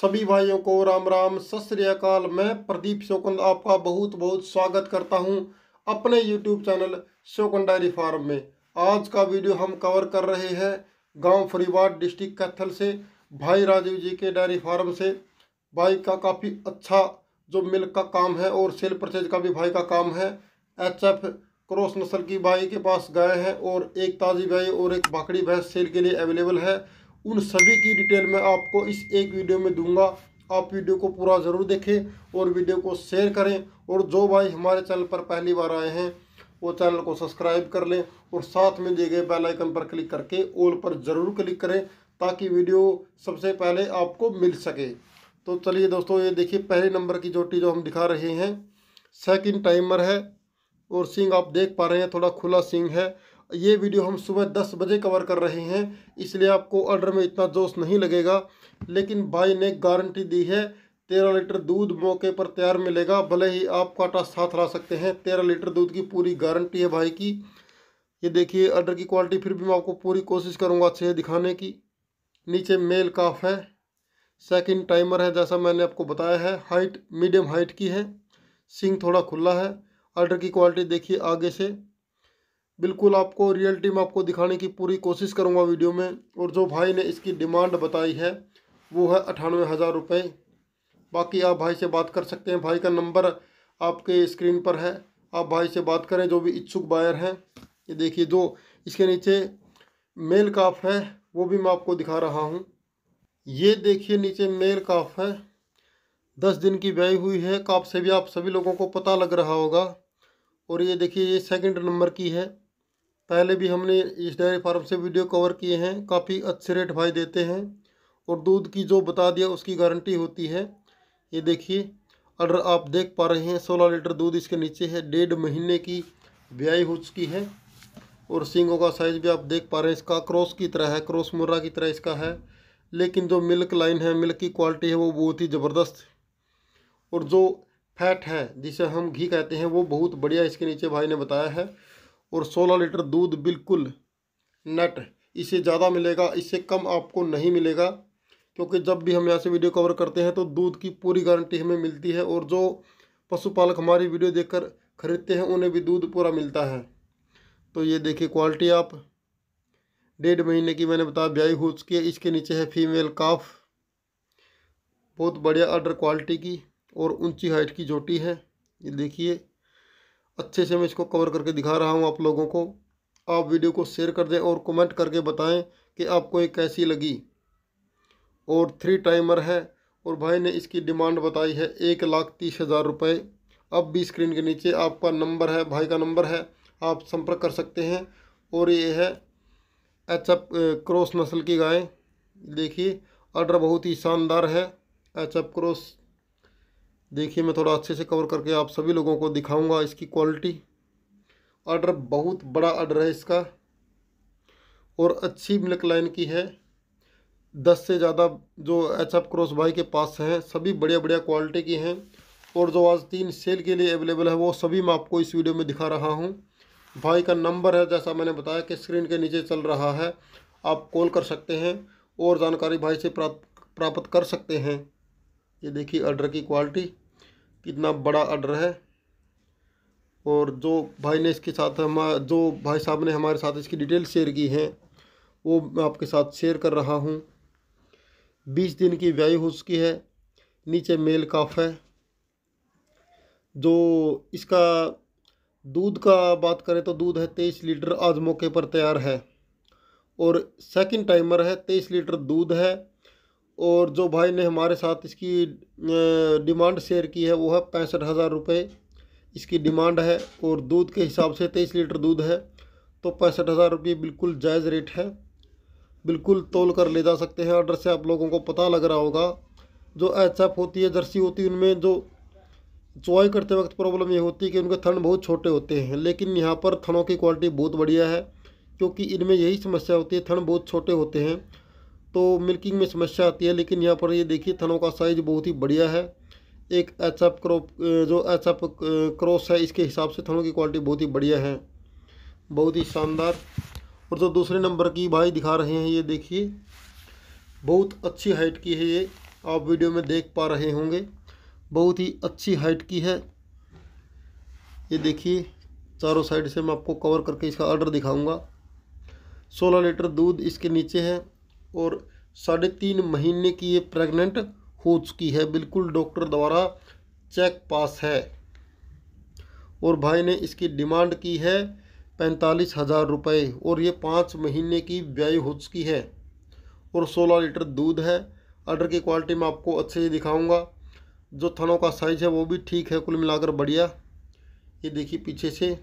सभी भाइयों को राम राम सत अकाल मैं प्रदीप शोकंद आपका बहुत बहुत स्वागत करता हूं अपने यूट्यूब चैनल शोकुंद डायरी फार्म में आज का वीडियो हम कवर कर रहे हैं गांव फरीवाड डिस्ट्रिक्ट कैथल से भाई राजीव जी के डायरी फार्म से भाई का काफ़ी अच्छा जो मिल्क का काम है और सेल परचेज का भी भाई का काम है एच एफ क्रॉस नस्ल की भाई के पास गाय है और एक ताज़ी भाई और एक बाकड़ी भैंस सेल के लिए अवेलेबल है उन सभी की डिटेल मैं आपको इस एक वीडियो में दूंगा आप वीडियो को पूरा ज़रूर देखें और वीडियो को शेयर करें और जो भाई हमारे चैनल पर पहली बार आए हैं वो चैनल को सब्सक्राइब कर लें और साथ में दिए गए बेल आइकन पर क्लिक करके ऑल पर ज़रूर क्लिक करें ताकि वीडियो सबसे पहले आपको मिल सके तो चलिए दोस्तों ये देखिए पहले नंबर की चोटी जो हम दिखा रहे हैं सेकंड टाइमर है और सिंग आप देख पा रहे हैं थोड़ा खुला सिंग है ये वीडियो हम सुबह दस बजे कवर कर रहे हैं इसलिए आपको ऑर्डर में इतना जोश नहीं लगेगा लेकिन भाई ने गारंटी दी है तेरह लीटर दूध मौके पर तैयार मिलेगा भले ही आप काटा साथ ला सकते हैं तेरह लीटर दूध की पूरी गारंटी है भाई की ये देखिए ऑर्डर की क्वालिटी फिर भी मैं आपको पूरी कोशिश करूँगा अच्छे दिखाने की नीचे मेल काफ है सेकंड टाइमर है जैसा मैंने आपको बताया है हाइट मीडियम हाइट की है सिंग थोड़ा खुला है ऑर्डर की क्वालिटी देखिए आगे से बिल्कुल आपको रियल टीम आपको दिखाने की पूरी कोशिश करूँगा वीडियो में और जो भाई ने इसकी डिमांड बताई है वो है अठानवे हज़ार रुपये बाकी आप भाई से बात कर सकते हैं भाई का नंबर आपके स्क्रीन पर है आप भाई से बात करें जो भी इच्छुक बायर हैं ये देखिए जो इसके नीचे मेल काफ है वो भी मैं आपको दिखा रहा हूँ ये देखिए नीचे मेल काफ है दस दिन की व्यय हुई है काफ से भी आप सभी लोगों को पता लग रहा होगा और ये देखिए ये सेकंड नंबर की है पहले भी हमने इस डेयरी फार्म से वीडियो कवर किए हैं काफ़ी अच्छे रेट भाई देते हैं और दूध की जो बता दिया उसकी गारंटी होती है ये देखिए और आप देख पा रहे हैं सोलह लीटर दूध इसके नीचे है डेढ़ महीने की ब्याई हो चुकी है और सिंगों का साइज़ भी आप देख पा रहे हैं इसका क्रॉस की तरह है क्रॉस मुर्रा की तरह इसका है लेकिन जो मिल्क लाइन है मिल्क की क्वालिटी है वो बहुत ही ज़बरदस्त और जो फैट है जिसे हम घी कहते हैं वो बहुत बढ़िया इसके नीचे भाई ने बताया है और 16 लीटर दूध बिल्कुल नेट इससे ज़्यादा मिलेगा इससे कम आपको नहीं मिलेगा क्योंकि जब भी हम यहाँ से वीडियो कवर करते हैं तो दूध की पूरी गारंटी हमें मिलती है और जो पशुपालक हमारी वीडियो देखकर खरीदते हैं उन्हें भी दूध पूरा मिलता है तो ये देखिए क्वालिटी आप डेढ़ महीने की मैंने बताया ब्याई हो चुकी है इसके नीचे है फीमेल काफ बहुत बढ़िया अडर क्वालिटी की और ऊंची हाइट की जोटी है ये देखिए अच्छे से मैं इसको कवर करके दिखा रहा हूँ आप लोगों को आप वीडियो को शेयर कर दें और कमेंट करके बताएं कि आपको ये कैसी लगी और थ्री टाइमर है और भाई ने इसकी डिमांड बताई है एक लाख तीस हज़ार रुपये अब भी स्क्रीन के नीचे आपका नंबर है भाई का नंबर है आप संपर्क कर सकते हैं और ये है एच एफ क्रॉस नस्ल की गाय देखिए ऑर्डर बहुत ही शानदार है एच एफ क्रॉस देखिए मैं थोड़ा अच्छे से कवर करके आप सभी लोगों को दिखाऊंगा इसकी क्वालिटी ऑर्डर बहुत बड़ा ऑर्डर है इसका और अच्छी मिल्क लाइन की है दस से ज़्यादा जो एच एफ क्रॉस भाई के पास हैं सभी बढ़िया बढ़िया क्वालिटी की हैं और जो आज तीन सेल के लिए अवेलेबल है वो सभी मैं आपको इस वीडियो में दिखा रहा हूँ भाई का नंबर है जैसा मैंने बताया कि स्क्रीन के नीचे चल रहा है आप कॉल कर सकते हैं और जानकारी भाई से प्राप्त प्राप्त कर सकते हैं ये देखिए आर्डर की क्वालिटी कितना बड़ा आर्डर है और जो भाई ने इसके साथ हम जो भाई साहब ने हमारे साथ इसकी डिटेल शेयर की हैं वो मैं आपके साथ शेयर कर रहा हूँ बीस दिन की व्यायु हो चुकी है नीचे मेल काफ है जो इसका दूध का बात करें तो दूध है तेईस लीटर आज मौके पर तैयार है और सेकंड टाइमर है तेईस लीटर दूध है और जो भाई ने हमारे साथ इसकी डिमांड शेयर की है वो है पैंसठ हज़ार रुपये इसकी डिमांड है और दूध के हिसाब से तेईस लीटर दूध है तो पैंसठ हज़ार रुपये बिल्कुल जायज़ रेट है बिल्कुल तोल कर ले जा सकते हैं ऑर्डर से आप लोगों को पता लग रहा होगा जो एच एफ होती है जर्सी होती है उनमें जो चुवाई करते वक्त प्रॉब्लम ये होती है कि उनके थन बहुत छोटे होते हैं लेकिन यहाँ पर थनों की क्वालिटी बहुत बढ़िया है क्योंकि इनमें यही समस्या होती है थन बहुत छोटे होते हैं तो मिल्किंग में समस्या आती है लेकिन यहाँ पर ये देखिए थनों का साइज बहुत ही बढ़िया है एक एच एफ क्रॉप जो एच एफ क्रॉस है इसके हिसाब से थनों की क्वालिटी बहुत ही बढ़िया है बहुत ही शानदार और जो दूसरे नंबर की भाई दिखा रहे हैं ये देखिए बहुत अच्छी हाइट की है ये आप वीडियो में देख पा रहे होंगे बहुत ही अच्छी हाइट की है ये देखिए चारों साइड से मैं आपको कवर करके इसका ऑर्डर दिखाऊंगा 16 लीटर दूध इसके नीचे है और साढ़े तीन महीने की ये प्रेग्नेंट हो चुकी है बिल्कुल डॉक्टर द्वारा चेक पास है और भाई ने इसकी डिमांड की है पैंतालीस हज़ार रुपये और ये पाँच महीने की व्यय हो चुकी है और सोलह लीटर दूध है आर्डर की क्वालिटी मैं आपको अच्छे से दिखाऊंगा जो थनों का साइज है वो भी ठीक है कुल मिलाकर बढ़िया ये देखिए पीछे से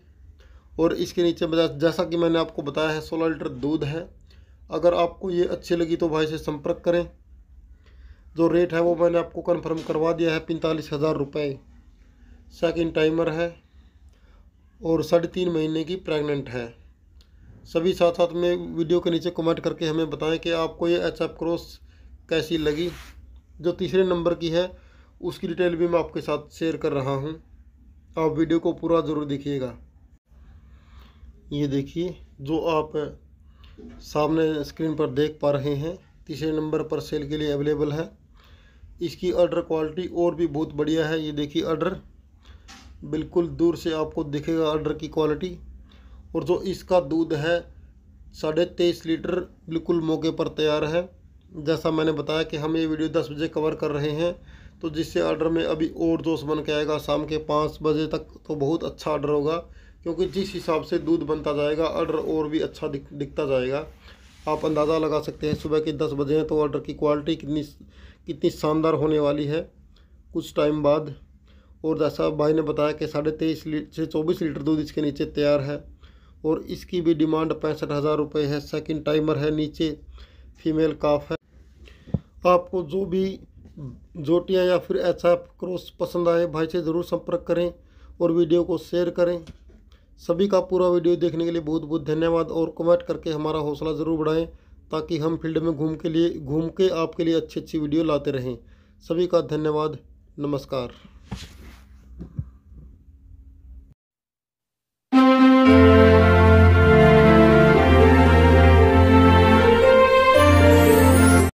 और इसके नीचे जैसा कि मैंने आपको बताया है सोलह लीटर दूध है अगर आपको ये अच्छी लगी तो भाई से संपर्क करें जो रेट है वो मैंने आपको कन्फर्म करवा दिया है पैंतालीस हज़ार रुपये सेकेंड टाइमर है और साढ़े तीन महीने की प्रेग्नेंट है सभी साथ साथ में वीडियो के नीचे कमेंट करके हमें बताएं कि आपको ये एच एफ क्रॉस कैसी लगी जो तीसरे नंबर की है उसकी डिटेल भी मैं आपके साथ शेयर कर रहा हूँ आप वीडियो को पूरा ज़रूर देखिएगा ये देखिए जो आप सामने स्क्रीन पर देख पा रहे हैं तीसरे नंबर पर सेल के लिए अवेलेबल है इसकी ऑर्डर क्वालिटी और भी बहुत बढ़िया है ये देखिए ऑर्डर बिल्कुल दूर से आपको दिखेगा ऑर्डर की क्वालिटी और जो इसका दूध है साढ़े तेईस लीटर बिल्कुल मौके पर तैयार है जैसा मैंने बताया कि हम ये वीडियो दस बजे कवर कर रहे हैं तो जिससे ऑर्डर में अभी और जोश बन के आएगा शाम के पाँच बजे तक तो बहुत अच्छा ऑर्डर होगा क्योंकि जिस हिसाब से दूध बनता जाएगा अर्डर और भी अच्छा दिख दिखता जाएगा आप अंदाज़ा लगा सकते हैं सुबह के दस बजे हैं तो ऑर्डर की क्वालिटी कितनी कितनी शानदार होने वाली है कुछ टाइम बाद और जैसा भाई ने बताया कि साढ़े तेईस लीटर से चौबीस लीटर दूध इसके नीचे तैयार है और इसकी भी डिमांड पैंसठ हज़ार रुपये है सेकंड टाइमर है नीचे फीमेल काफ है आपको जो भी जोटियाँ या फिर ऐसा क्रॉस पसंद आए भाई से ज़रूर संपर्क करें और वीडियो को शेयर करें सभी का पूरा वीडियो देखने के लिए बहुत बहुत धन्यवाद और कमेंट करके हमारा हौसला ज़रूर बढ़ाएं ताकि हम फील्ड में घूम के लिए घूम के आपके लिए अच्छी अच्छी वीडियो लाते रहें सभी का धन्यवाद नमस्कार